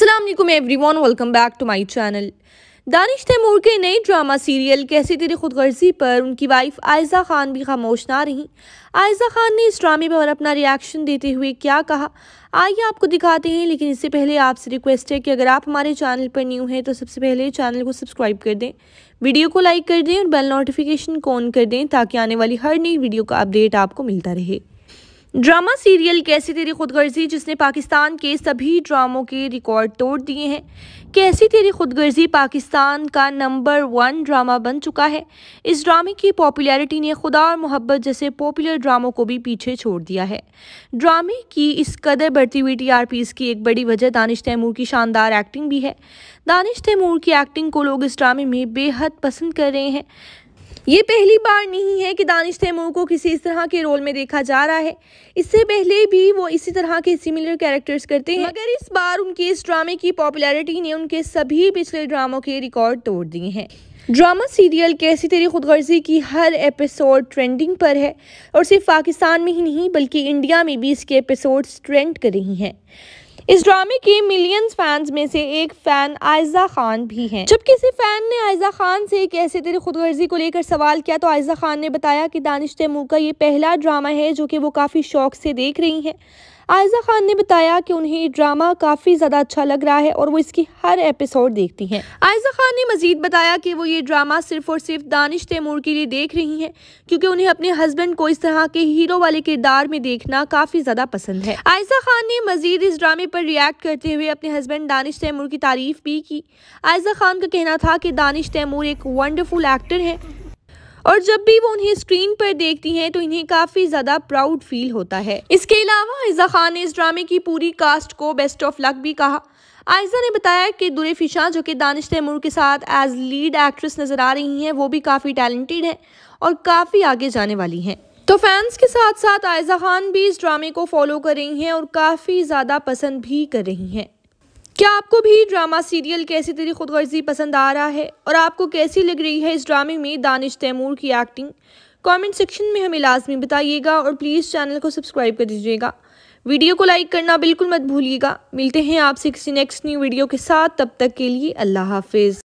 Aslam everyone welcome back to my channel Danish Taimoor के नए drama serial कैसी तेरी खुदगर्जी पर उनकी वाइफ आयजा खान भी खामोश ना रहीं आयजा खान ने इस ड्रामे पर अपना रिएक्शन देते हुए क्या कहा आइए आपको दिखाते हैं लेकिन इससे पहले आपसे रिक्वेस्ट है कि अगर आप हमारे चैनल पर न्यू हैं तो सबसे पहले चैनल को सब्सक्राइब कर दें वीडियो को लाइक कर दें और बेल नोटिफिकेशन को ऑन कर दें ताकि आने वाली हर नई वीडियो का अपडेट आपको मिलता रहे ड्रामा सीरियल कैसी तेरी खुदगर्जी जिसने पाकिस्तान के सभी ड्रामों के रिकॉर्ड तोड़ दिए हैं कैसी तेरी खुदगर्जी पाकिस्तान का नंबर वन ड्रामा बन चुका है इस ड्रामे की पॉपुलैरिटी ने खुदा और मोहब्बत जैसे पॉपुलर ड्रामों को भी पीछे छोड़ दिया है ड्रामे की इस कदर बढ़ती हुई टी की एक बड़ी वजह दानिश तैमूर की शानदार एक्टिंग भी है दानिश तैमूर की एक्टिंग को लोग इस ड्रामे में बेहद पसंद कर रहे हैं ये पहली बार नहीं है कि दानिश तैमूर को किसी इस तरह के रोल में देखा जा रहा है इससे पहले भी वो इसी तरह के सिमिलर कैरेक्टर्स करते हैं मगर इस बार उनके इस ड्रामे की पॉपुलैरिटी ने उनके सभी पिछले ड्रामों के रिकॉर्ड तोड़ दिए हैं ड्रामा सीरियल कैसी तेरी खुदगर्जी की हर एपिसोड ट्रेंडिंग पर है और सिर्फ पाकिस्तान में ही नहीं बल्कि इंडिया में भी इसके एपिसोड्स ट्रेंड कर रही हैं इस ड्रामे के मिलियंस फैंस में से एक फैन आयजा खान भी हैं जब किसी फैन ने आयजा खान से कैसे तेरी खुदगर्जी को लेकर सवाल किया तो आयजा खान ने बताया कि दानिश तैमूर का ये पहला ड्रामा है जो कि वो काफ़ी शौक से देख रही हैं आयजा खान ने बताया कि उन्हें ड्रामा काफ़ी ज़्यादा अच्छा लग रहा है और वो इसकी हर एपिसोड देखती हैं आयजा खान ने मजीद बताया कि वो ये ड्रामा सिर्फ और सिर्फ दानिश तैमूर के लिए देख रही हैं क्योंकि उन्हें अपने हस्बैंड को इस तरह के हीरो वाले किरदार में देखना काफ़ी ज़्यादा पसंद है आयजा खान ने मजीद इस ड्रामे पर रिएक्ट करते हुए अपने हस्बैंड दानिश तैमूर की तारीफ भी की आयजा खान का कहना था कि दानिश तैमूर एक वंडरफुल एक्टर है और जब भी वो उन्हें स्क्रीन पर देखती हैं तो इन्हें काफी ज्यादा प्राउड फील होता है इसके अलावा आयजा खान ने इस ड्रामे की पूरी कास्ट को बेस्ट ऑफ लक भी कहा आयजा ने बताया कि दुरे फिशा जो कि दानिश तैमूर के साथ एज लीड एक्ट्रेस नज़र आ रही हैं वो भी काफ़ी टैलेंटेड है और काफ़ी आगे जाने वाली हैं तो फैंस के साथ साथ आयजा खान भी इस ड्रामे को फॉलो कर रही हैं और काफ़ी ज़्यादा पसंद भी कर रही हैं क्या आपको भी ड्रामा सीरियल कैसी तेरी खुदगर्जी पसंद आ रहा है और आपको कैसी लग रही है इस ड्रामे में दानिश तैमूर की एक्टिंग कमेंट सेक्शन में हमें लाजमी बताइएगा और प्लीज़ चैनल को सब्सक्राइब कर दीजिएगा वीडियो को लाइक करना बिल्कुल मत भूलिएगा मिलते हैं आपसे किसी नेक्स्ट न्यू वीडियो के साथ तब तक के लिए अल्लाह हाफिज़